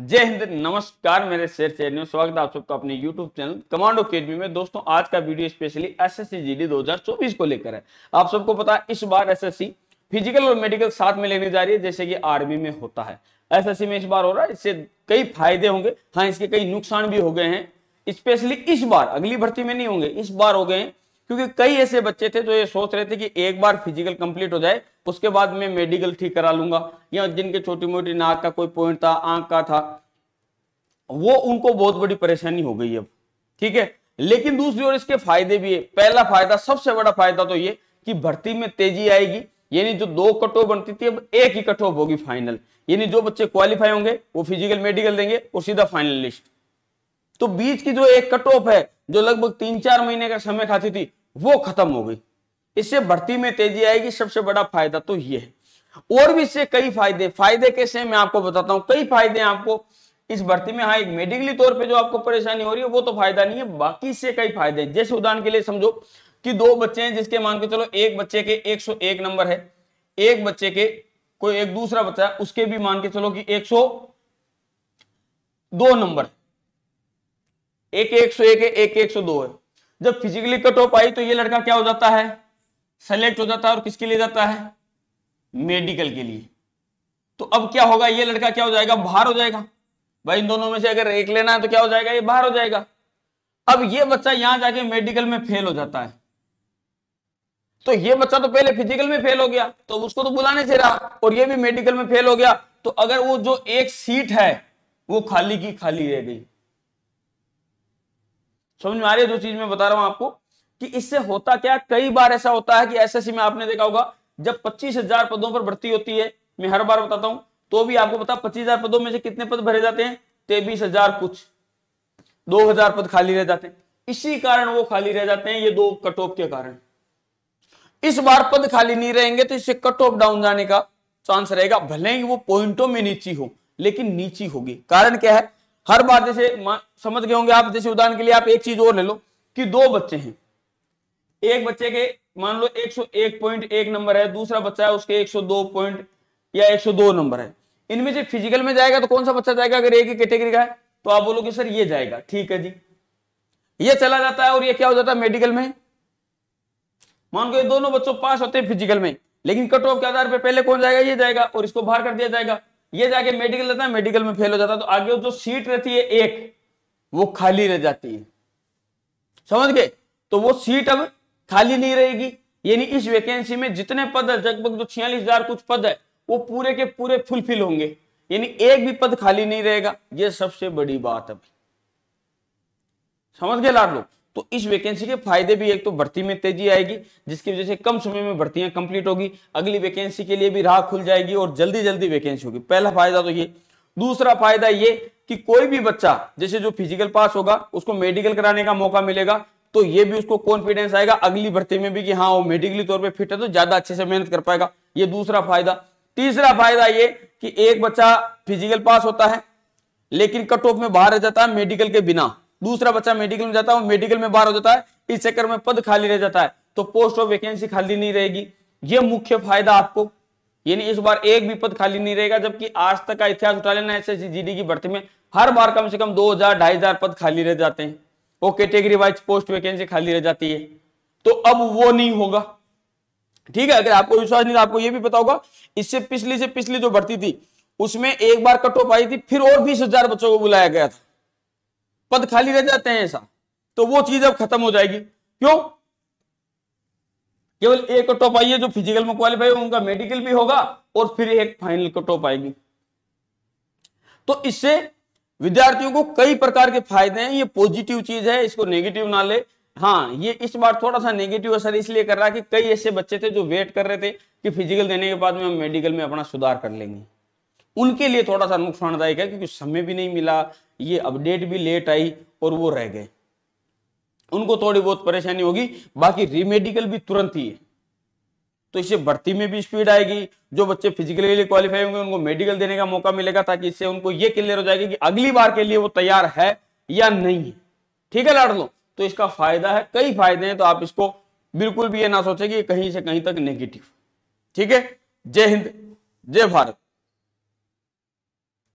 जय हिंद नमस्कार मेरे शेर शेर स्वागत आप सबका अपने YouTube चैनल कमांडो अकेडमी में दोस्तों आज का वीडियो स्पेशली एसएससी जीडी 2024 को लेकर है आप सबको पता है इस बार एसएससी फिजिकल और मेडिकल साथ में लेने जा रही है जैसे कि आर्मी में होता है एसएससी में इस बार हो रहा है इससे कई फायदे होंगे हाँ इसके कई नुकसान भी हो गए हैं स्पेशली इस बार अगली भर्ती में नहीं होंगे इस बार हो गए हैं क्योंकि कई ऐसे बच्चे थे जो ये सोच रहे थे कि एक बार फिजिकल कंप्लीट हो जाए उसके बाद मैं मेडिकल ठीक करा लूंगा या जिनके छोटी मोटी नाक का कोई पॉइंट था आंख का था वो उनको बहुत बड़ी परेशानी हो गई अब ठीक है लेकिन दूसरी ओर इसके फायदे भी है पहला फायदा सबसे बड़ा फायदा तो ये कि भर्ती में तेजी आएगी यानी जो दो कट ऑफ बनती थी अब एक ही कट ऑफ होगी फाइनल यानी जो बच्चे क्वालिफाई होंगे वो फिजिकल मेडिकल देंगे और सीधा फाइनल लिस्ट तो बीच की जो एक कट ऑफ है जो लगभग तीन चार महीने का समय खाती थी वो खत्म हो गई इससे भर्ती में तेजी आएगी सबसे बड़ा फायदा तो ये है और भी इससे कई फायदे फायदे कैसे मैं आपको बताता हूं कई फायदे आपको इस भर्ती में हाँ मेडिकली तौर पे जो आपको परेशानी हो रही है वो तो फायदा नहीं है बाकी इससे कई फायदे जैसे उदाहरण के लिए समझो कि दो बच्चे हैं जिसके मान के चलो एक बच्चे के 101 नंबर है एक बच्चे के कोई एक दूसरा बच्चा है उसके भी मान के चलो कि 102 नंबर एक 101 है एक 102 है जब फिजिकली कट ऑफ आई तो ये लड़का क्या हो जाता है सेलेक्ट हो जाता है और किसके लिए जाता है मेडिकल के लिए तो अब क्या होगा ये लड़का क्या हो जाएगा बाहर हो जाएगा भाई इन दोनों में से अगर एक लेना है तो क्या हो जाएगा ये बाहर हो जाएगा अब ये बच्चा यहां जाके मेडिकल में फेल हो जाता है तो ये बच्चा तो पहले फिजिकल में फेल हो गया तो उसको तो बुलाने से रहा और ये भी मेडिकल में फेल हो गया तो अगर वो जो एक सीट है वो खाली की खाली रह गई समझ में आ रही है जो चीज मैं बता रहा हूं आपको कि इससे होता क्या कई बार ऐसा होता है कि एसएससी में आपने देखा होगा जब पच्चीस हजार पदों पर भर्ती होती है मैं हर बार बताता हूं तो भी आपको पता पच्चीस हजार पदों में से कितने पद भरे जाते हैं तेबीस हजार कुछ दो हजार पद खाली रह जाते हैं इसी कारण वो खाली रह जाते हैं ये दो कट ऑफ के कारण इस बार पद खाली नहीं रहेंगे तो इससे कट ऑफ डाउन जाने का चांस रहेगा भले ही वो पॉइंटों में नीची हो लेकिन नीची होगी कारण क्या है हर बार जैसे समझ गए होंगे आप जैसे उदाहरण के लिए आप एक चीज और ले लो कि दो बच्चे हैं एक बच्चे के मान लो 101.1 नंबर है दूसरा बच्चा है उसके 102 पॉइंट या 102 नंबर है इनमें से फिजिकल में जाएगा तो कौन सा बच्चा जाएगा अगर एक ही कैटेगरी का है तो आप बोलोगे सर ये जाएगा ठीक है जी ये चला जाता है और ये क्या हो जाता है मेडिकल में मान लो ये दोनों बच्चों पास होते हैं फिजिकल में लेकिन कट ऑफ के आधार पर पहले कौन जाएगा ये जाएगा और इसको बाहर कर दिया जाएगा ये जाके मेडिकल जाता है मेडिकल में फेल हो जाता है तो आगे जो सीट रहती है एक वो खाली रह जाती है समझ गए तो वो सीट अब खाली नहीं रहेगी यानी इस वैकेंसी में जितने पद है लगभग जो छियालीस हजार कुछ पद है वो पूरे के पूरे फुलफिल होंगे यानी एक भी पद खाली नहीं रहेगा ये सबसे बड़ी बात है समझ गए लाभ लोग तो इस वैकेंसी के फायदे भी एक तो भर्ती में तेजी आएगी जिसकी वजह से कम समय में भर्तियां कंप्लीट होगी अगली वैकेंसी के लिए भी राह खुल जाएगी और जल्दी जल्दी वैकेंसी होगी पहला फायदा तो ये दूसरा फायदा ये कि कोई भी बच्चा जैसे जो फिजिकल पास होगा उसको मेडिकल कराने का मौका मिलेगा तो ये भी उसको कॉन्फिडेंस आएगा अगली भर्ती में भी कि हाँ वो मेडिकली तौर पे फिट है तो ज्यादा अच्छे से मेहनत कर पाएगा ये दूसरा फायदा तीसरा फायदा ये कि एक बच्चा फिजिकल पास होता है लेकिन कट ऑफ में बाहर रह जाता है मेडिकल के बिना दूसरा बच्चा मेडिकल में जाता है मेडिकल में बाहर हो जाता है इस चक्कर में पद खाली रह जाता है तो पोस्ट ऑफ वैकेंसी खाली नहीं रहेगी ये मुख्य फायदा आपको यानी इस बार एक भी पद खाली नहीं रहेगा जबकि आज तक का इतिहास उठा लेना एस एस की भर्ती में हर बार कम से कम दो हजार ढाई हजार पद खाली रह जाते हैं वो कैटेगरी वाइज पोस्ट वैकेंसी खाली रह जाती है तो अब वो नहीं होगा ठीक है अगर आपको विश्वास नहीं तो आपको ये भी पता होगा इससे पिछली से पिछली जो भर्ती थी उसमें एक बार कट ऑफ आई थी फिर और बीस हजार बच्चों को बुलाया गया था पद खाली रह जाते हैं ऐसा तो वो चीज अब खत्म हो जाएगी क्यों केवल एक कट ऑफ आई है जो फिजिकल में क्वालिफाई है उनका मेडिकल भी होगा और फिर एक फाइनल कट ऑफ आएगी तो इससे विद्यार्थियों को कई प्रकार के फायदे हैं ये पॉजिटिव चीज है इसको नेगेटिव ना ले हाँ ये इस बार थोड़ा सा नेगेटिव असर इसलिए कर रहा है कि कई ऐसे बच्चे थे जो वेट कर रहे थे कि फिजिकल देने के बाद में हम मेडिकल में अपना सुधार कर लेंगे उनके लिए थोड़ा सा नुकसानदायक है क्योंकि समय भी नहीं मिला ये अपडेट भी लेट आई और वो रह गए उनको थोड़ी बहुत परेशानी होगी बाकी रीमेडिकल भी तुरंत ही है तो इससे भर्ती में भी स्पीड आएगी जो बच्चे फिजिकली के लिए क्वालिफाई होंगे उनको मेडिकल देने का मौका मिलेगा ताकि इससे उनको ये क्लियर हो जाएगा कि अगली बार के लिए वो तैयार है या नहीं है ठीक है लाड लो तो इसका फायदा है कई फायदे हैं तो आप इसको बिल्कुल भी ये ना सोचे कि कहीं से कहीं तक नेगेटिव ठीक है जय हिंद जय भारत